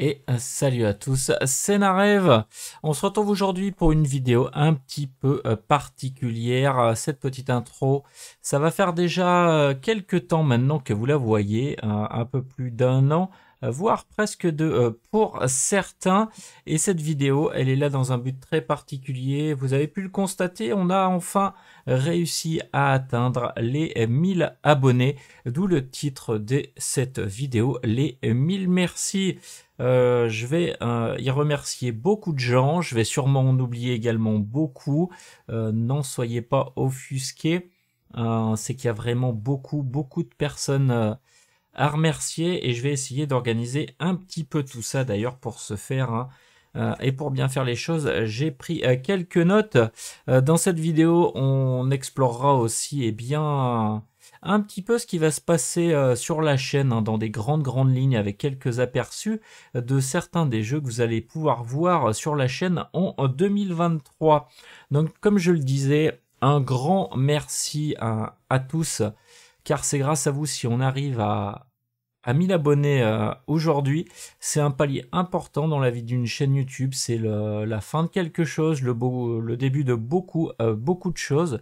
et salut à tous, c'est Narev. On se retrouve aujourd'hui pour une vidéo un petit peu euh, particulière. Cette petite intro, ça va faire déjà euh, quelques temps maintenant que vous la voyez, euh, un peu plus d'un an voire presque deux pour certains. Et cette vidéo, elle est là dans un but très particulier. Vous avez pu le constater, on a enfin réussi à atteindre les 1000 abonnés, d'où le titre de cette vidéo, les 1000 merci. Euh, je vais euh, y remercier beaucoup de gens. Je vais sûrement en oublier également beaucoup. Euh, n'en soyez pas offusqués. C'est qu'il y a vraiment beaucoup, beaucoup de personnes à remercier et je vais essayer d'organiser un petit peu tout ça d'ailleurs pour se faire. Hein. et pour bien faire les choses, j'ai pris quelques notes. dans cette vidéo, on explorera aussi et eh bien un petit peu ce qui va se passer euh, sur la chaîne hein, dans des grandes grandes lignes avec quelques aperçus euh, de certains des jeux que vous allez pouvoir voir euh, sur la chaîne en 2023. Donc comme je le disais, un grand merci à, tous car c'est grâce à vous si on arrive à, à 1000 abonnés aujourd'hui. C'est un palier important dans la vie d'une chaîne YouTube. C'est la fin de quelque chose, le, début de beaucoup, beaucoup de choses.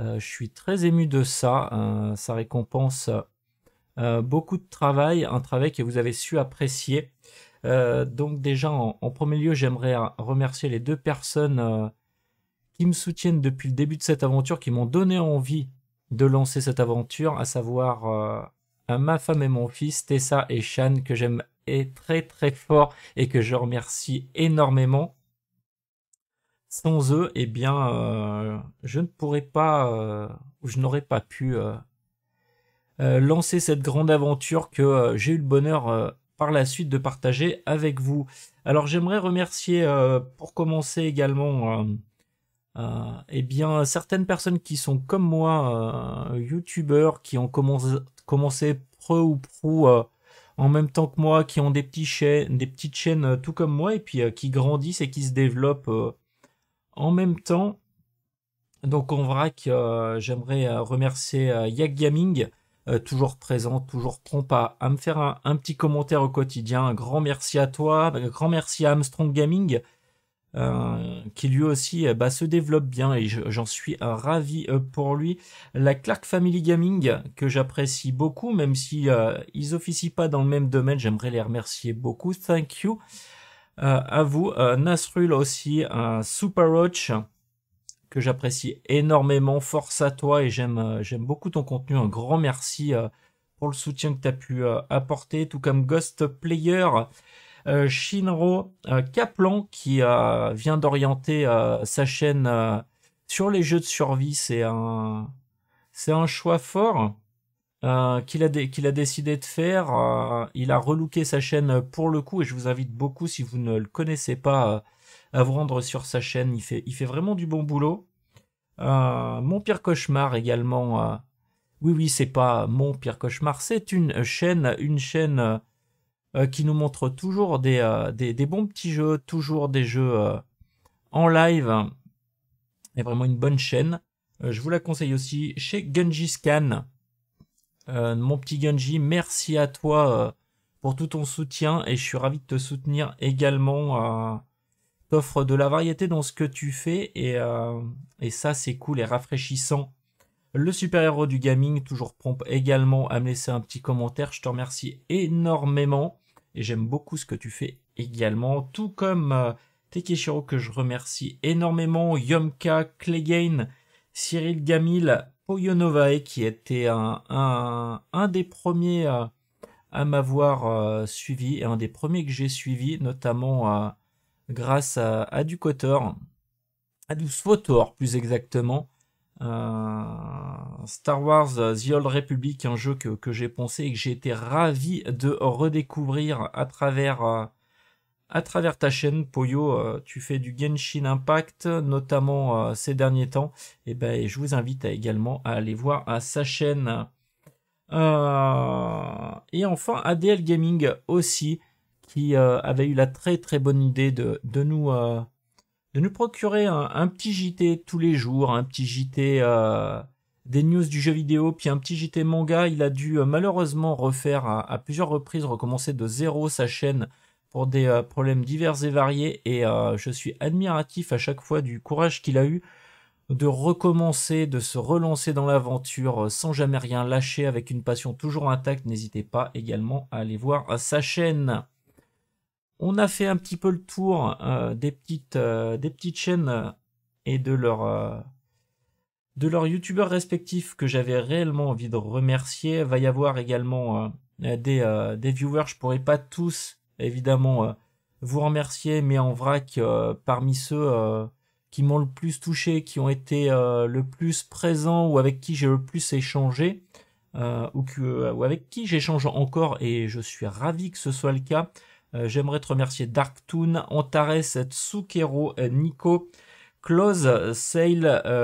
Euh, je suis très ému de ça. Euh, ça récompense euh, beaucoup de travail, un travail que vous avez su apprécier. donc déjà, en, premier lieu, j'aimerais remercier les deux personnes qui me soutiennent depuis le début de cette aventure, qui m'ont donné envie de lancer cette aventure, à savoir ma femme et mon fils, Tessa et Shan, que j'aime très très fort et que je remercie énormément sans eux, eh bien, euh, je ne pourrais pas, euh, je n'aurais pas pu euh, lancer cette grande aventure que j'ai eu le bonheur par la suite de partager avec vous. Alors, j'aimerais remercier, pour commencer également, eh bien, certaines personnes qui sont comme moi, youtubeurs, qui ont commencé, commencé ou prou en même temps que moi, qui ont des, petits chaînes, des petites chaînes tout comme moi, et puis qui grandissent et qui se développent en même temps, donc on verra que euh, j'aimerais euh, remercier euh, Yak Gaming, toujours présent, toujours prompt à, me faire un, petit commentaire au quotidien. Un grand merci à toi, un grand merci à Armstrong Gaming, qui lui aussi bah, se développe bien et j'en suis ravi pour lui. La Clark Family Gaming, que j'apprécie beaucoup, même si ils officient pas dans le même domaine, j'aimerais les remercier beaucoup. Thank you. Euh, à vous. Euh, Nasrul aussi, un Super Roach que j'apprécie énormément. Force à toi et j'aime euh, j'aime beaucoup ton contenu. Un grand merci pour le soutien que tu as pu apporter, tout comme Ghost Player. Shinro Kaplan qui vient d'orienter sa chaîne sur les jeux de survie, c'est un c'est un choix fort. Euh, qu'il a, décidé de faire. Euh, il a relooké sa chaîne pour le coup et je vous invite beaucoup si vous ne le connaissez pas euh, à vous rendre sur sa chaîne. Il fait, vraiment du bon boulot. mon pire cauchemar également. oui oui c'est pas mon pire cauchemar, c'est une chaîne, une chaîne qui nous montre toujours des, bons petits jeux, toujours des jeux en live. Et vraiment une bonne chaîne. je vous la conseille aussi chez Gunji Scan. Euh, mon petit Gunji, merci à toi euh, pour tout ton soutien et je suis ravi de te soutenir également. Euh, T'offres de la variété dans ce que tu fais et, ça c'est cool et rafraîchissant. Le super-héros du gaming, toujours prompt également à me laisser un petit commentaire. Je te remercie énormément et j'aime beaucoup ce que tu fais également. Tout comme Tekeshiro que je remercie énormément, Yomka, klegain Cyril Gamil, Yonovae qui était un, des premiers à, m'avoir euh, suivi et un des premiers que j'ai suivi, notamment euh, grâce à, à à du plus exactement. Euh, Star Wars The Old Republic, un jeu que, que j'ai pensé et que j'ai été ravi de redécouvrir à travers à travers ta chaîne Poyo, euh, tu fais du Genshin Impact, notamment euh, ces derniers temps. Eh ben, et ben, je vous invite également à aller voir à sa chaîne. Euh, et enfin, ADL Gaming aussi, qui avait eu la très très bonne idée de, nous de nous procurer un, petit JT tous les jours, un petit JT des news du jeu vidéo, puis un petit JT manga. Il a dû malheureusement refaire à plusieurs reprises, recommencer de zéro sa chaîne pour des euh, problèmes divers et variés et euh, je suis admiratif à chaque fois du courage qu'il a eu de recommencer, de se relancer dans l'aventure euh, sans jamais rien lâcher avec une passion toujours intacte. N'hésitez pas également à aller voir sa chaîne. On a fait un petit peu le tour des, petites, des petites chaînes et de de leurs youtubeurs respectifs que j'avais réellement envie de remercier. Va y avoir également des, des viewers, je pourrais pas tous évidemment euh, vous remercier, mais en vrac, euh, parmi ceux euh, qui m'ont le plus touché, qui ont été le plus présents ou avec qui j'ai le plus échangé, ou, avec qui j'échange encore, et je suis ravi que ce soit le cas. J'aimerais te remercier Darktoon, Antares, Tsukero, Nico, Close, Sail,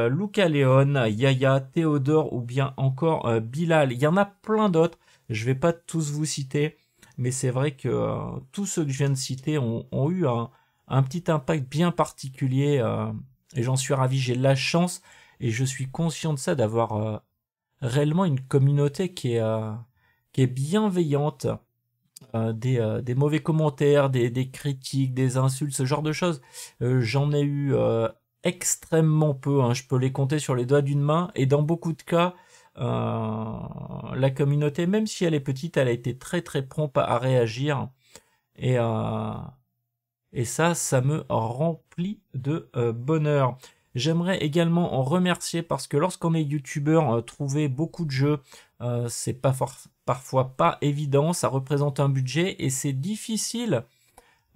Luca Leon, Yaya, Théodore ou bien encore Bilal. Il y en a plein d'autres. Je vais pas tous vous citer mais c'est vrai que euh, tous ceux que je viens de citer ont, eu un, petit impact bien particulier, euh, et j'en suis ravi, j'ai la chance, et je suis conscient de ça, d'avoir euh, réellement une communauté qui est, bienveillante. Des, mauvais commentaires, des, critiques, des insultes, ce genre de choses. J'en ai eu extrêmement peu, hein. je peux les compter sur les doigts d'une main, et dans beaucoup de cas, euh, la communauté, même si elle est petite, elle a été très très prompte à réagir. Et, euh, et ça, ça me remplit de euh, bonheur. J'aimerais également en remercier parce que lorsqu'on est youtubeur, trouver beaucoup de jeux, c'est pas parfois pas évident, ça représente un budget et c'est difficile.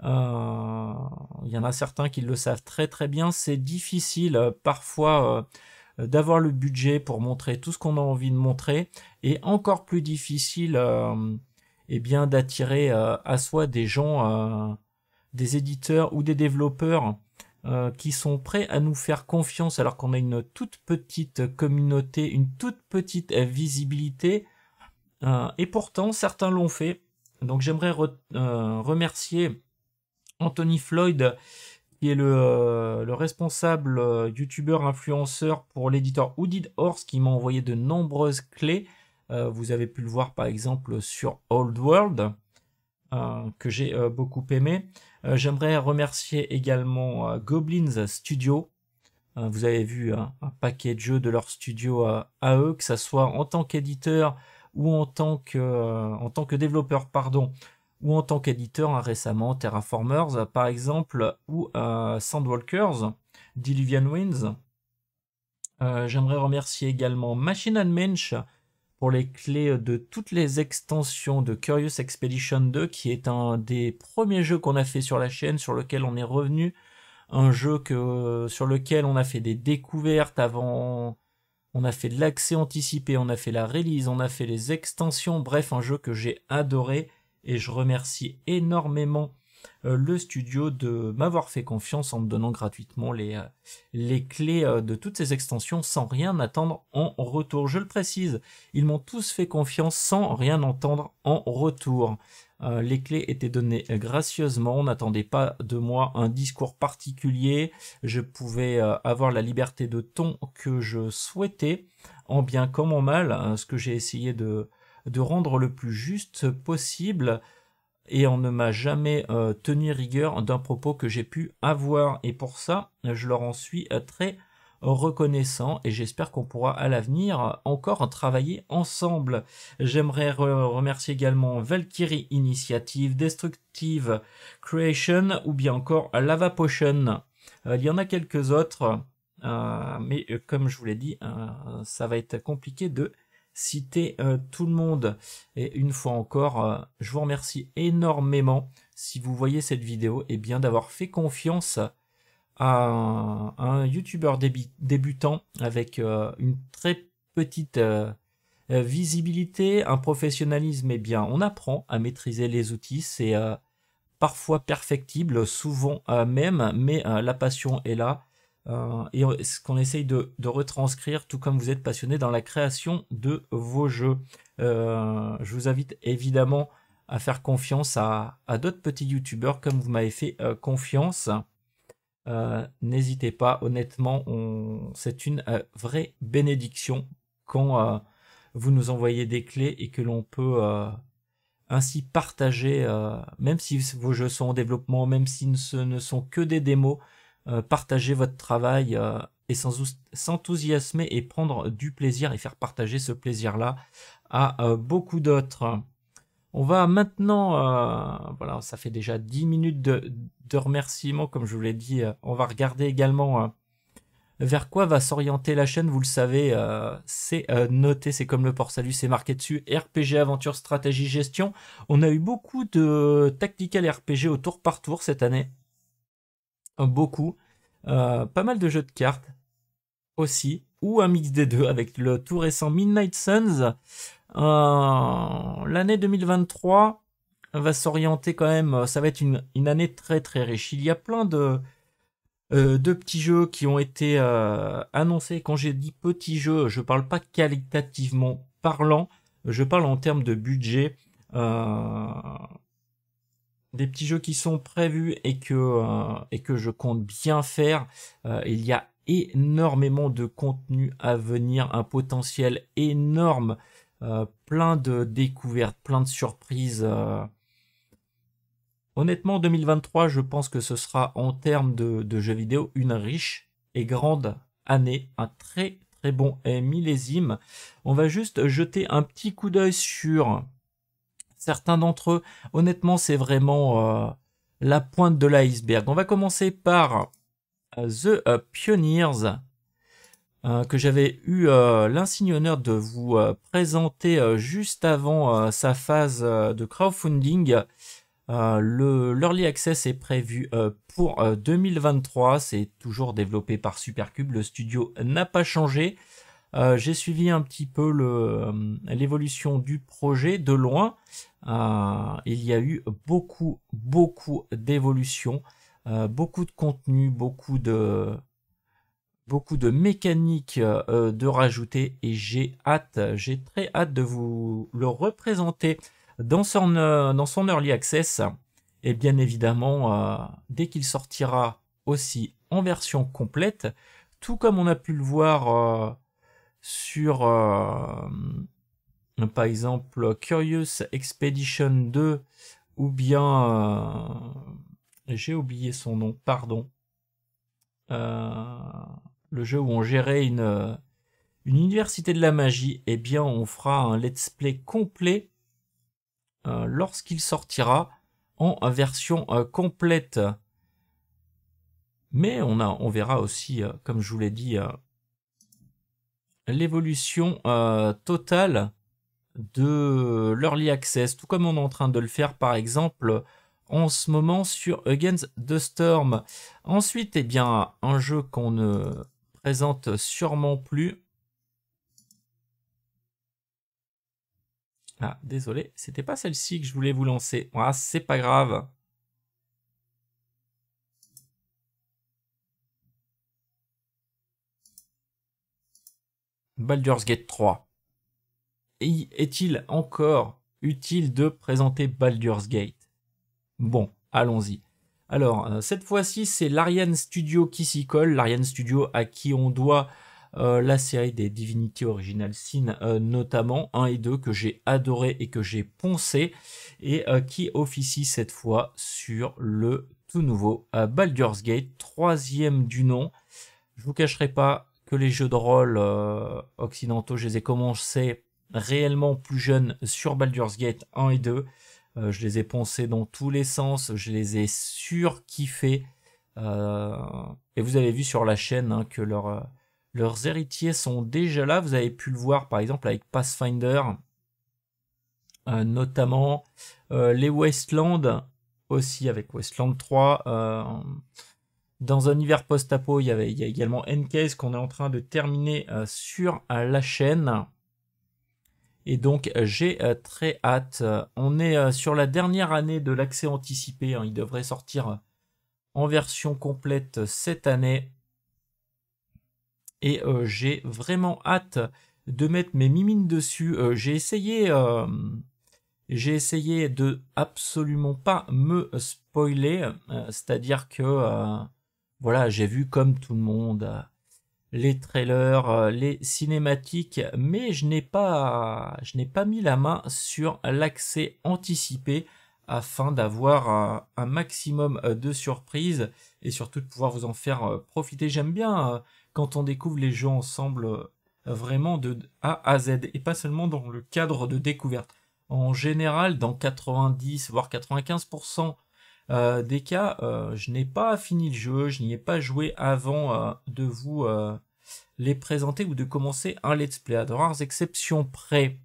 Il y en a certains qui le savent très très bien, c'est difficile parfois euh, d'avoir le budget pour montrer tout ce qu'on a envie de montrer, et encore plus difficile euh, eh bien d'attirer euh, à soi des gens, des éditeurs ou des développeurs qui sont prêts à nous faire confiance alors qu'on a une toute petite communauté, une toute petite visibilité, et pourtant certains l'ont fait. Donc j'aimerais remercier Anthony Floyd qui est le, euh, responsable euh, youtubeur influenceur pour l'éditeur Hooded Horse, qui m'a envoyé de nombreuses clés. Euh, vous avez pu le voir par exemple sur Old World, que j'ai beaucoup aimé. J'aimerais remercier également Goblins Studio, vous avez vu hein, un, paquet de jeux de leur studio à, eux, que ce soit en tant qu'éditeur ou en tant que, en tant que développeur, pardon ou en tant qu'éditeur hein, récemment, Terraformers par exemple, ou euh, Sandwalkers, Diluvian Winds. Euh, j'aimerais remercier également Machine and Mensch pour les clés de toutes les extensions de Curious Expedition 2, qui est un des premiers jeux qu'on a fait sur la chaîne, sur lequel on est revenu, un jeu que, sur lequel on a fait des découvertes avant, on a fait de l'accès anticipé, on a fait la release, on a fait les extensions, bref, un jeu que j'ai adoré et je remercie énormément euh, le studio de m'avoir fait confiance en me donnant gratuitement les, euh, clés euh, de toutes ces extensions sans rien attendre en retour. Je le précise, ils m'ont tous fait confiance sans rien entendre en retour. les clés étaient données gracieusement, on n'attendait pas de moi un discours particulier, je pouvais avoir la liberté de ton que je souhaitais, en bien comme en mal, ce que j'ai essayé de, de rendre le plus juste possible et on ne m'a jamais euh, tenu rigueur d'un propos que j'ai pu avoir. Et pour ça, je leur en suis euh, très reconnaissant et j'espère qu'on pourra à l'avenir encore travailler ensemble. J'aimerais remercier également Valkyrie Initiative, Destructive Creation ou bien encore Lava Potion. Euh, il y en a quelques autres, mais comme je vous l'ai dit, ça va être compliqué de citer euh, tout le monde. Et une fois encore, euh, je vous remercie énormément si vous voyez cette vidéo et bien d'avoir fait confiance à un, youtubeur débutant avec euh, une très petite visibilité, un professionnalisme. et eh bien, on apprend à maîtriser les outils, c'est parfois perfectible, souvent même, mais la passion est là. Euh, et ce qu'on essaye de, retranscrire, tout comme vous êtes passionné dans la création de vos jeux. Euh, je vous invite évidemment à faire confiance à, d'autres petits youtubeurs comme vous m'avez fait euh, confiance. N'hésitez pas, honnêtement, c'est une vraie bénédiction quand vous nous envoyez des clés et que l'on peut ainsi partager, même si vos jeux sont en développement, même si ce ne sont que des démos, euh, partager votre travail euh, et s'enthousiasmer et prendre du plaisir et faire partager ce plaisir-là à euh, beaucoup d'autres. On va maintenant, voilà, ça fait déjà 10 minutes de, remerciements, comme je vous l'ai dit. on va regarder également vers quoi va s'orienter la chaîne, vous le savez, c'est noté, c'est comme le port salut, c'est marqué dessus, RPG, aventure, stratégie, gestion. On a eu beaucoup de tactical RPG au tour par tour cette année beaucoup. pas mal de jeux de cartes aussi, ou un mix des deux avec le tout récent Midnight Suns. Euh, l'année 2023 va s'orienter quand même, euh, ça va être une, année très très riche. Il y a plein de, euh, petits jeux qui ont été annoncés. Quand j'ai dit petits jeux, je parle pas qualitativement parlant, je parle en termes de budget des petits jeux qui sont prévus et que euh, et que je compte bien faire. Euh, il y a énormément de contenu à venir, un potentiel énorme, euh, plein de découvertes, plein de surprises. Honnêtement, 2023, je pense que ce sera en termes de, de, jeux vidéo une riche et grande année, un très très bon millésime. On va juste jeter un petit coup d'œil sur certains d'entre eux. Honnêtement, c'est vraiment euh, la pointe de l'iceberg. On va commencer par euh, The Pioneers, euh, que j'avais eu l'insigne honneur de vous présenter juste avant sa phase de crowdfunding. l'early access est prévu pour 2023. C'est toujours développé par Supercube. Le studio n'a pas changé. j'ai suivi un petit peu l'évolution du projet de loin. Euh, il y a eu beaucoup, beaucoup d'évolutions, euh, beaucoup de contenu, beaucoup de beaucoup de mécaniques euh, de rajouter et j'ai hâte, j'ai très hâte de vous le représenter dans son, dans son early access et bien évidemment dès qu'il sortira aussi en version complète, tout comme on a pu le voir sur par exemple Curious Expedition 2 ou bien euh, j'ai oublié son nom, pardon. Euh, le jeu où on gérait une, euh, une université de la magie, eh bien on fera un let's play complet lorsqu'il sortira en version complète. Mais on, on verra aussi, comme je vous l'ai dit, l'évolution totale de l'early access, tout comme on est en train de le faire par exemple en ce moment sur Against the Storm. Ensuite, eh bien, un jeu qu'on ne présente sûrement plus. Ah, désolé, c'était pas celle-ci que je voulais vous lancer. Ah, c'est pas grave. Baldur's Gate 3 est-il encore utile de présenter Baldur's Gate Bon, allons-y. Alors, euh, cette fois-ci, c'est l'Ariane Studio qui s'y colle, l'Ariane Studio à qui on doit euh, la série des Divinity Original Sin, euh, notamment 1 et 2, que j'ai adoré et que j'ai poncé, et qui officie cette fois sur le tout nouveau Baldur's Gate, troisième du nom. Je vous cacherai pas que les jeux de rôle occidentaux, je les ai commencés réellement plus jeunes sur Baldur's Gate 1 et 2. Euh, je les ai poncés dans tous les sens, je les ai surkiffés. Euh, et vous avez vu sur la chaîne hein, que leur, euh, leurs héritiers sont déjà là. Vous avez pu le voir par exemple avec Pathfinder, notamment les Westlands aussi avec Westland 3. dans un hiver post-apo, il, il y, a également NK's qu'on est en train de terminer sur la chaîne. Et donc euh, j'ai euh, très hâte. On est euh, sur la dernière année de l'accès anticipé. Hein. Il devrait sortir en version complète cette année. Et j'ai vraiment hâte de mettre mes mimines dessus. j'ai essayé, j'ai essayé de absolument pas me spoiler. C'est-à-dire que voilà, j'ai vu comme tout le monde les trailers, euh, les cinématiques, mais je n'ai pas, je n'ai pas mis la main sur l'accès anticipé afin d'avoir un, maximum euh, de surprises et surtout de pouvoir vous en faire euh, profiter. J'aime bien quand on découvre les jeux ensemble vraiment de A à Z et pas seulement dans le cadre de découverte. En général, dans 90 voire 95% euh, des cas, euh, je n'ai pas fini le jeu, je n'y ai pas joué avant euh, de vous les présenter ou de commencer un let's play, à de rares exceptions près.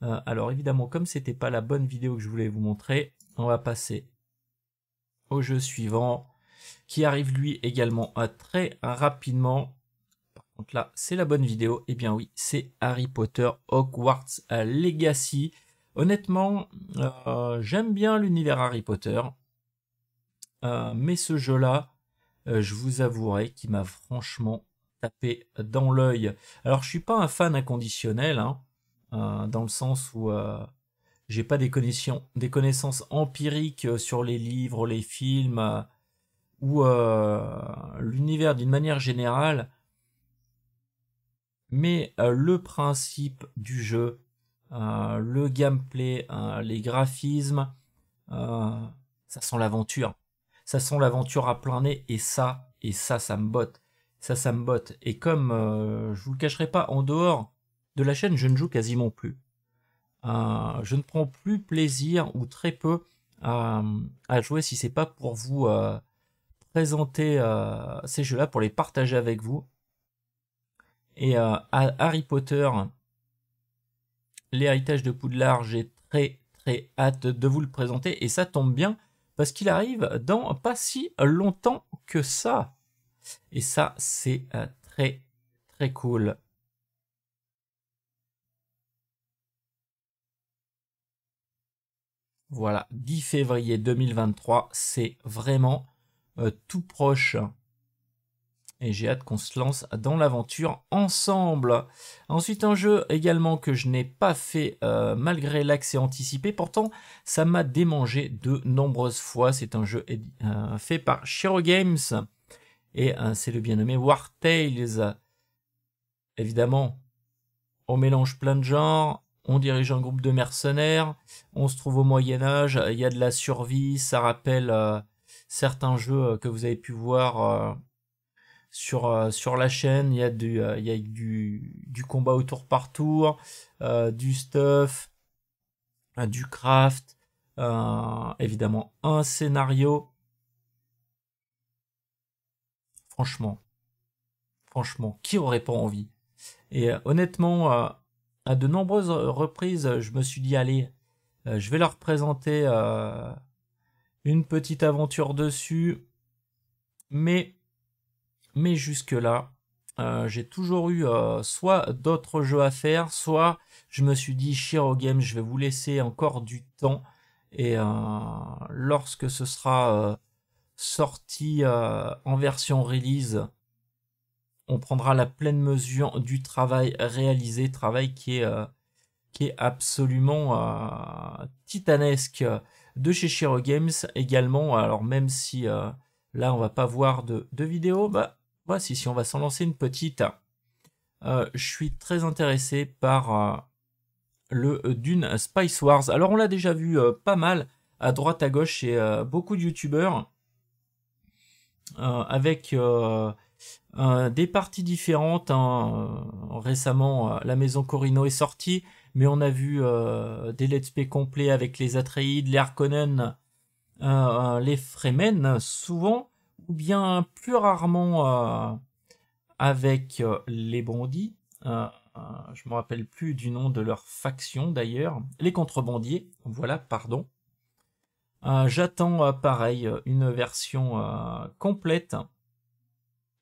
alors évidemment, comme ce n'était pas la bonne vidéo que je voulais vous montrer, on va passer au jeu suivant, qui arrive lui également très rapidement. Par contre là, c'est la bonne vidéo. Eh bien oui, c'est Harry Potter Hogwarts Legacy. Honnêtement, j'aime bien l'univers Harry Potter. Euh, mais ce jeu-là, euh, je vous avouerai qu'il m'a franchement tapé dans l'œil. Alors je suis pas un fan inconditionnel, hein, euh, dans le sens où j'ai pas des connaissances, empiriques sur les livres, les films ou l'univers d'une manière générale. Mais le principe du jeu, le gameplay, les graphismes, ça sent l'aventure ça sent l'aventure à plein nez, et ça, et ça, ça me botte. Ça, ça me botte. Et comme, je euh, je vous le cacherai pas, en dehors de la chaîne, je ne joue quasiment plus. Euh, je ne prends plus plaisir, ou très peu, à, jouer si c'est pas pour vous euh, présenter ces jeux-là, pour les partager avec vous. Et à Harry Potter, l'héritage de Poudlard, j'ai très très hâte de vous le présenter, et ça tombe bien, parce qu'il arrive dans pas si longtemps que ça. Et ça, c'est euh, très, très cool. Voilà, 10 février 2023, c'est vraiment euh, tout proche et j'ai hâte qu'on se lance dans l'aventure ensemble. Ensuite un jeu également que je n'ai pas fait euh, malgré l'accès anticipé, pourtant ça m'a démangé de nombreuses fois. C'est un jeu euh, fait par Shiro Games et euh, c'est le bien nommé War Tales. Évidemment, on mélange plein de genres, on dirige un groupe de mercenaires, on se trouve au Moyen Âge, il y a de la survie, ça rappelle certains jeux que vous avez pu voir sur, euh, sur la chaîne. Il y a du, euh, du, combat au tour par tour, euh, du stuff, du craft, évidemment un scénario. Franchement, franchement, qui aurait pas envie Et honnêtement, à de nombreuses reprises, je me suis dit, allez, je vais leur présenter une petite aventure dessus. Mais mais jusque-là, euh, j'ai toujours eu euh, soit d'autres jeux à faire, soit je me suis dit, Shiro Games, je vais vous laisser encore du temps. Et euh, lorsque ce sera sorti en version release, on prendra la pleine mesure du travail réalisé, travail qui est, absolument titanesque de chez Shiro Games également. Alors même si là on va pas voir de, de vidéo, bah, voici, si on va s'en lancer une petite, euh, je suis très intéressé par euh, le euh, Dune Spice Wars. Alors on l'a déjà vu pas mal à droite à gauche chez beaucoup de youtubeurs avec des parties différentes. Hein, récemment, la maison Corino est sortie, mais on a vu des let's play complets avec les Atreides, les Harkonnen, les Fremen, souvent ou bien plus rarement euh, avec euh, les bandits. Euh, je ne me rappelle plus du nom de leur faction d'ailleurs. Les contrebandiers, voilà, pardon. J'attends pareil une version complète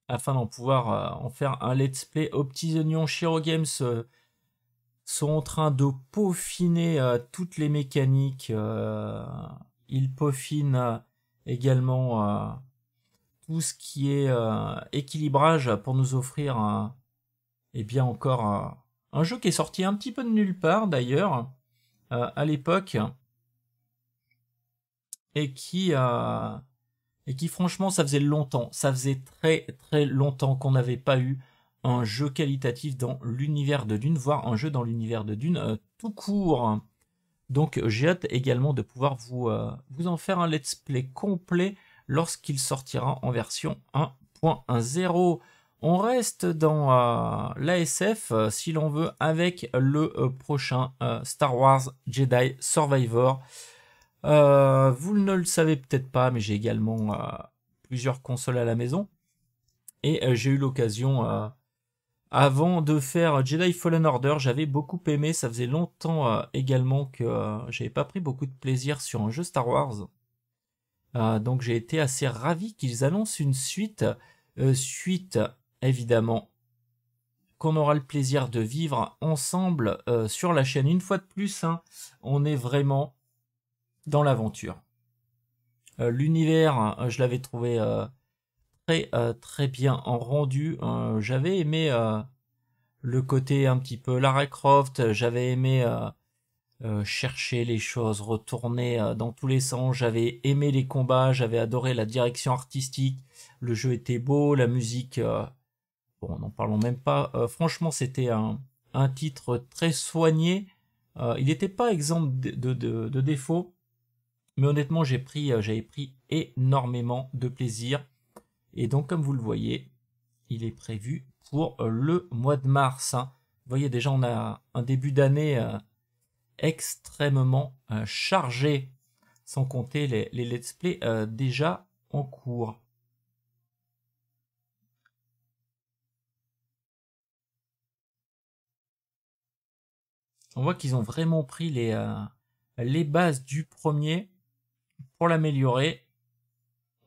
afin d'en pouvoir en faire un let's play aux petits oignons. Shiro Games sont en train de peaufiner toutes les mécaniques. ils peaufinent également ce qui est euh, équilibrage pour nous offrir un, euh, et eh bien encore euh, un, jeu qui est sorti un petit peu de nulle part d'ailleurs à l'époque et qui et qui franchement ça faisait longtemps, ça faisait très très longtemps qu'on n'avait pas eu un jeu qualitatif dans l'univers de Dune, voire un jeu dans l'univers de Dune tout court. Donc j'ai hâte également de pouvoir vous, vous en faire un let's play complet lorsqu'il sortira en version 1.1.0 On reste dans euh, l'ASF euh, si l'on veut avec le euh, prochain Star Wars Jedi Survivor. vous ne le savez peut-être pas, mais j'ai également plusieurs consoles à la maison. Et j'ai eu l'occasion, avant de faire Jedi Fallen Order, j'avais beaucoup aimé, ça faisait longtemps également que j'avais pas pris beaucoup de plaisir sur un jeu Star Wars. Ah, donc j'ai été assez ravi qu'ils annoncent une suite, euh, suite évidemment qu'on aura le plaisir de vivre ensemble euh, sur la chaîne. Une fois de plus, hein, on est vraiment dans l'aventure. Euh, l'univers, je l'avais trouvé très très bien en rendu. J'avais aimé le côté un petit peu Lara Croft, j'avais aimé euh, chercher les choses, retourner euh, dans tous les sens. J'avais aimé les combats, j'avais adoré la direction artistique, le jeu était beau, la musique, euh, bon, n'en parlons même pas. franchement, c'était un, titre très soigné. il n'était pas exemple de, de, défauts, mais honnêtement, j'ai pris, j'avais pris énormément de plaisir. Et donc, comme vous le voyez, il est prévu pour le mois de mars. Hein. Vous voyez déjà, on a un début d'année extrêmement euh, chargé, sans compter les, let's play euh, déjà en cours. On voit qu'ils ont vraiment pris les, euh, les bases du premier pour l'améliorer.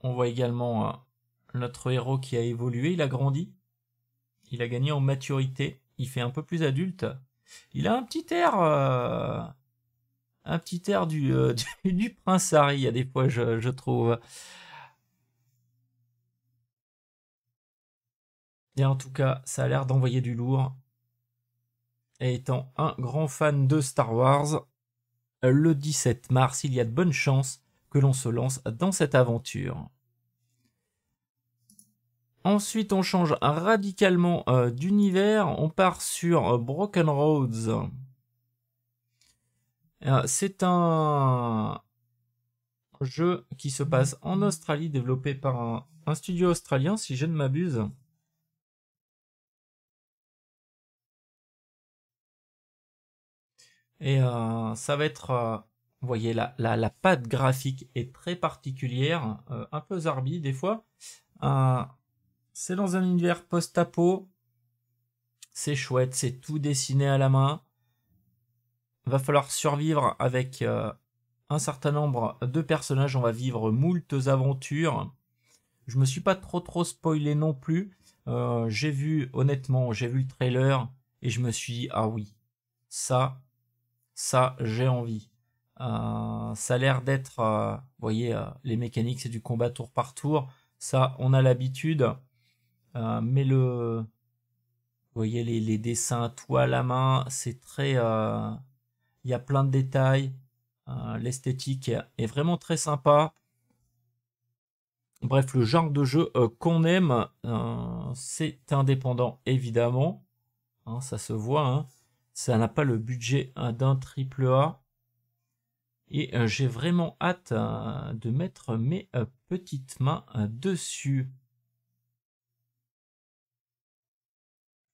On voit également notre héros qui a évolué, il a grandi, il a gagné en maturité, il fait un peu plus adulte, il a un petit air, euh, un petit air du, euh, du, prince Harry, à des fois, je, je trouve. Et en tout cas, ça a l'air d'envoyer du lourd. Et étant un grand fan de Star Wars, le 17 mars, il y a de bonnes chances que l'on se lance dans cette aventure. Ensuite, on change radicalement euh, d'univers. On part sur euh, Broken Roads. Euh, c'est un jeu qui se passe en Australie, développé par un, studio australien, si je ne m'abuse. Et ça va être... vous voyez, la, la, patte graphique est très particulière, un peu zarbi des fois. C'est dans un univers post-apo. C'est chouette, c'est tout dessiné à la main. Va falloir survivre avec euh, un certain nombre de personnages. On va vivre moultes aventures. Je me suis pas trop trop spoilé non plus. Euh, j'ai vu, honnêtement, j'ai vu le trailer et je me suis dit, ah oui, ça, ça, j'ai envie. Euh, ça a l'air d'être, vous voyez, les mécaniques, c'est du combat tour par tour. Ça, on a l'habitude. Euh, mais le, voyez les, les, dessins tout à la main, c'est très, euh, il y a plein de détails. Euh, l'esthétique est vraiment très sympa. Bref, le genre de jeu qu'on aime, c'est indépendant évidemment, hein, ça se voit. Hein. Ça n'a pas le budget hein, d'un triple A. Et j'ai vraiment hâte de mettre mes petites mains dessus.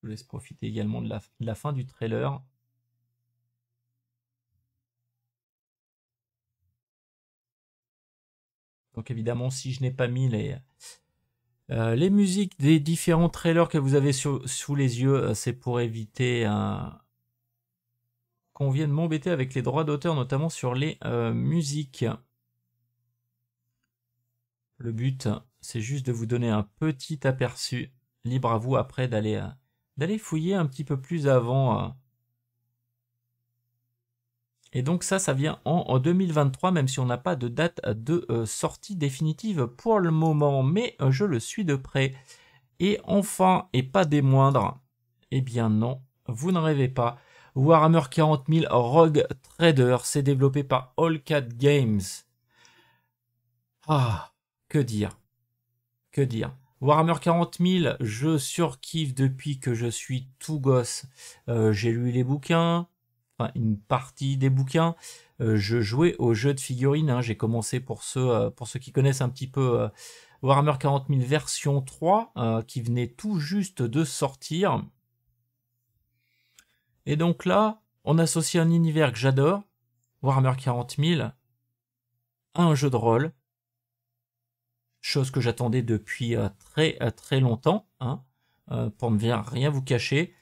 Je vous laisse profiter également de la, fin du trailer Donc évidemment, si je n'ai pas mis les, euh, musiques des différents trailers que vous avez sous les yeux, euh, c'est pour éviter qu'on vienne m'embêter avec les droits d'auteur, notamment sur les euh, musiques. Le but, c'est juste de vous donner un petit aperçu. Libre à vous après d'aller d'aller fouiller un petit peu plus avant. Euh. Et donc ça, ça vient en 2023, même si on n'a pas de date de euh, sortie définitive pour le moment, mais euh, je le suis de près. Et enfin, et pas des moindres, eh bien non, vous n'en rêvez pas. Warhammer 40 000 Rogue Trader, c'est développé par All Games. Ah, que dire Que dire Warhammer 40 000, je surkiffe depuis que je suis tout gosse. Euh, j'ai lu les bouquins, enfin une partie des bouquins. Euh, je jouais aux jeux de figurines. Hein. J'ai commencé pour ceux, euh, pour ceux qui connaissent un petit peu Warhammer 40 000 version 3, qui venait tout juste de sortir. Et donc là, on associe un univers que j'adore, Warhammer 40 000, à un jeu de rôle chose que j'attendais depuis euh, très euh, très longtemps, hein, euh, pour ne rien vous cacher.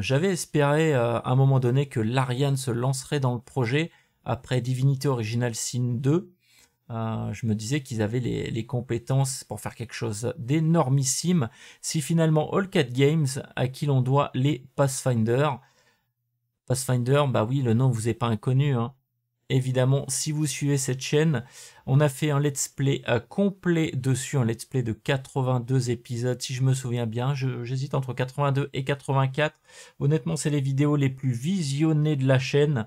J'avais espéré à un moment donné que l'Ariane se lancerait dans le projet après Divinity Original Sin 2. je me disais qu'ils avaient les, compétences pour faire quelque chose d'énormissime. Si finalement All Cat Games, à qui l'on doit les Pathfinder, Pathfinder, bah oui, le nom vous est pas inconnu, hein. Évidemment, si vous suivez cette chaîne, on a fait un let's play euh, complet dessus, un let's play de 82 épisodes, si je me souviens bien. J'hésite entre 82 et 84. Honnêtement, c'est les vidéos les plus visionnées de la chaîne.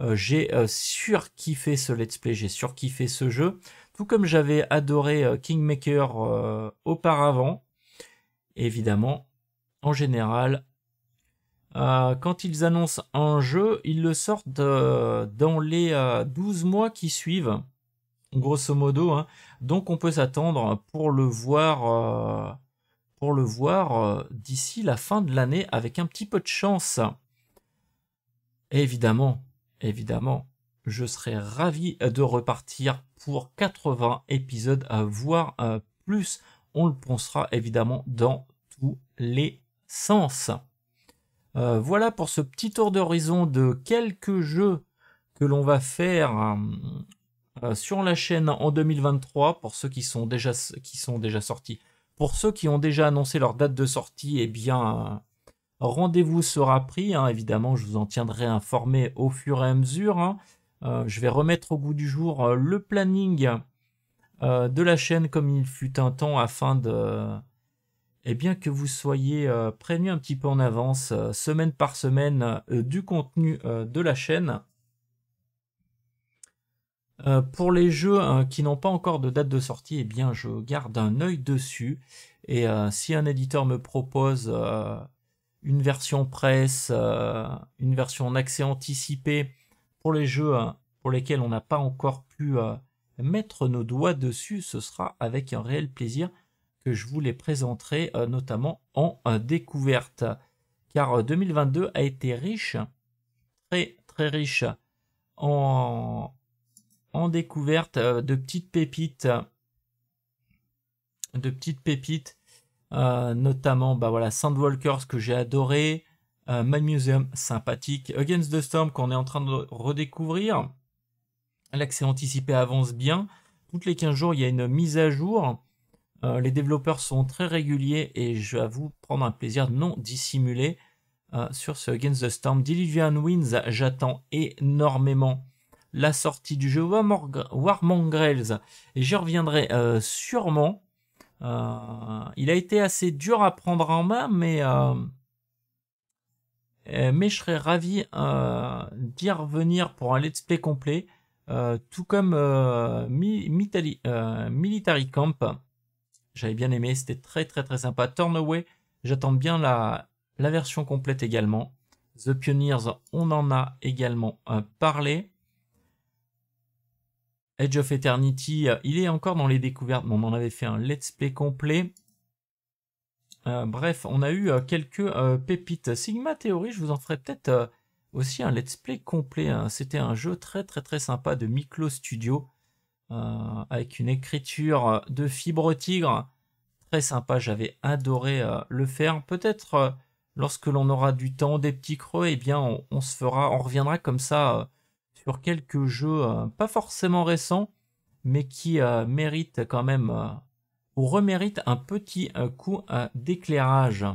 Euh, j'ai euh, surkiffé ce let's play, j'ai surkiffé ce jeu. Tout comme j'avais adoré Kingmaker auparavant. Évidemment, en général, euh, quand ils annoncent un jeu, ils le sortent euh, dans les 12 euh, mois qui suivent, grosso modo. Hein. Donc on peut s'attendre pour le voir, pour le voir d'ici la fin de l'année avec un petit peu de chance. évidemment, évidemment, je serais ravi de repartir pour 80 épisodes à voir plus. On le pensera évidemment dans tous les sens. Euh, voilà pour ce petit tour d'horizon de quelques jeux que l'on va faire euh, euh, sur la chaîne en 2023 pour ceux qui sont déjà, qui sont déjà sortis. Pour ceux qui ont déjà annoncé leur date de sortie, eh bien, rendez-vous sera pris. Hein. Évidemment, je vous en tiendrai informé au fur et à mesure. Hein. je vais remettre au goût du jour le planning de la chaîne comme il fut un temps afin de eh bien que vous soyez euh, prévenus prévenu un petit peu en avance, euh, semaine par semaine, euh, du contenu de la chaîne. pour les jeux hein, qui n'ont pas encore de date de sortie, eh bien je garde un œil dessus. Et si un éditeur me propose une version presse, une version en accès anticipé pour les jeux hein, pour lesquels on n'a pas encore pu mettre nos doigts dessus, ce sera avec un réel plaisir que je vous les présenterai euh, notamment en euh, découverte. Car 2022 euh, a été riche, très très riche en, en découverte de petites pépites, de petites pépites, notamment bah voilà Sandwalkers que j'ai adoré, My Museum sympathique, Against the Storm qu'on est en train de redécouvrir, l'accès anticipé avance bien. Toutes les 15 jours, il y a une mise à jour. Euh, les développeurs sont très réguliers et je vous prendre un plaisir non dissimulé euh, sur ce Against the Storm. Diluvian Winds, j'attends énormément la sortie du jeu War et j'y reviendrai euh, sûrement. il a été assez dur à prendre en main, mais, mais je serais ravi d'y revenir pour un let's play complet, tout comme Military Camp. J'avais bien aimé, c'était très très très sympa. Turn Away, j'attends bien la, version complète également. The Pioneers, on en a également parlé. Edge of Eternity, il est encore dans les découvertes, mais on en avait fait un let's play complet. Euh, bref, on a eu euh, quelques euh, pépites. Sigma Theory, je vous en ferai peut-être aussi un let's play complet. Hein. C'était un jeu très très très sympa de Miklo Studio. Euh, avec une écriture de fibre tigre très sympa. J'avais adoré euh, le faire. Peut-être euh, lorsque l'on aura du temps, des petits creux, eh bien on, se fera, on reviendra comme ça sur quelques jeux pas forcément récents, mais qui méritent quand même ou reméritent un petit coup d'éclairage.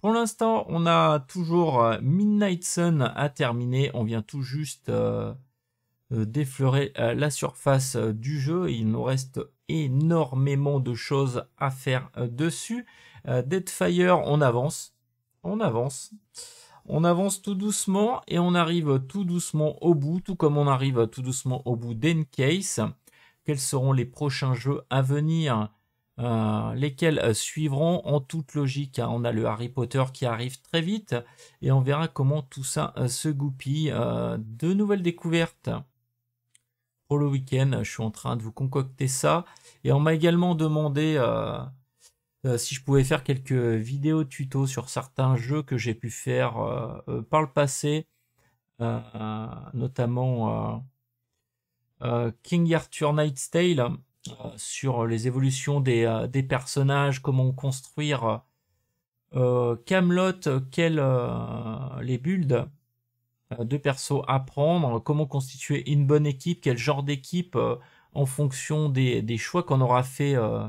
Pour l'instant, on a toujours Midnight Sun à terminer. On vient tout juste euh, d'effleurer euh, la surface euh, du jeu. Il nous reste énormément de choses à faire dessus. Deadfire, on avance. On avance. On avance tout doucement et on arrive tout doucement au bout, tout comme on arrive tout doucement au bout d'Encase. Quels seront les prochains jeux à venir lesquels suivront en toute logique. Hein, on a le Harry Potter qui arrive très vite et on verra comment tout ça se goupille. de nouvelles découvertes pour le week-end. Je suis en train de vous concocter ça. Et on m'a également demandé euh, euh, si je pouvais faire quelques vidéos tuto sur certains jeux que j'ai pu faire euh, par le passé, notamment King Arthur Knight's Tale, sur les évolutions des, des, personnages, comment construire Camelot, quels les builds. Euh, deux persos à prendre, comment constituer une bonne équipe, quel genre d'équipe euh, en fonction des, des choix qu'on aura fait euh,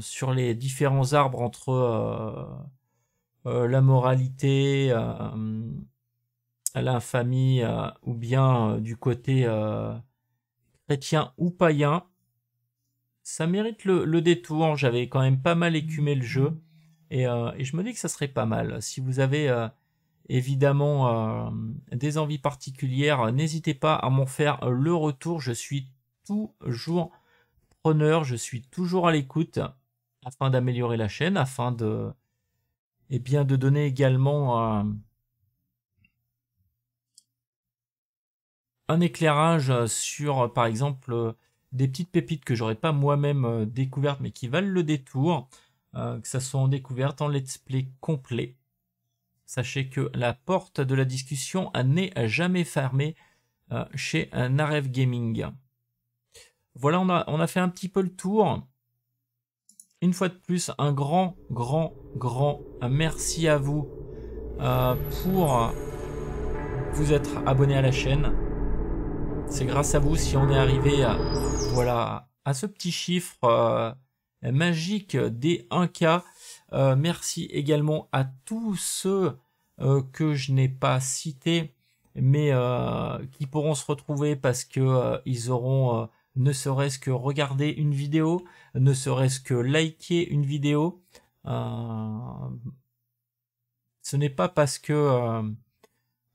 sur les différents arbres entre la moralité, l'infamie ou bien du côté chrétien ou païen. Ça mérite le, détour, j'avais quand même pas mal écumé le jeu et, je me dis que ça serait pas mal. Si vous avez évidemment euh, des envies particulières, n'hésitez pas à m'en faire euh, le retour. Je suis toujours preneur, je suis toujours à l'écoute afin d'améliorer la chaîne, afin de eh bien de donner également euh, un éclairage sur par exemple des petites pépites que j'aurais pas moi-même découvertes mais qui valent le détour, que ça soit en découverte, en let's play complet. Sachez que la porte de la discussion n'est jamais fermée euh, chez euh, Narev Gaming. Voilà, on a, fait un petit peu le tour. Une fois de plus, un grand, grand, grand merci à vous euh, pour vous être abonné à la chaîne. C'est grâce à vous si on est arrivé à, voilà, à ce petit chiffre magique des 1K. Euh, merci également à tous ceux euh, que je n'ai pas cités, mais euh, qui pourront se retrouver parce que auront ne serait-ce que regardé une vidéo, ne serait-ce que liké une vidéo. ce n'est pas parce que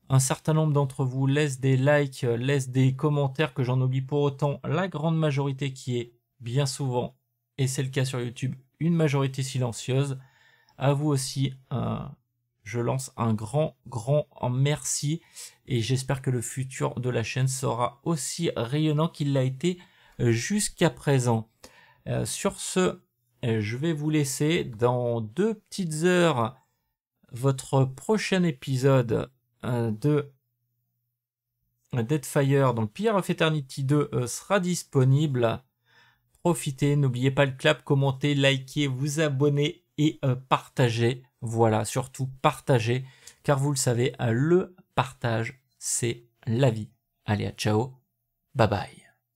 un certain nombre d'entre vous laissent des likes, laissent des commentaires que j'en oublie pour autant la grande majorité qui est bien souvent, et c'est le cas sur YouTube, une majorité silencieuse. À vous aussi, un, je lance un grand, grand merci et j'espère que le futur de la chaîne sera aussi rayonnant qu'il l'a été euh, jusqu'à présent. Euh, sur ce, euh, je vais vous laisser dans deux petites heures votre prochain épisode de de fire donc Pierre of Eternity 2 sera disponible. Profitez, N'oubliez pas le clap, commentez, likez, vous abonner et euh, partagez. Voilà, surtout partagez, car vous le savez, euh, le partage, c'est la vie. Allez, à ciao, bye bye.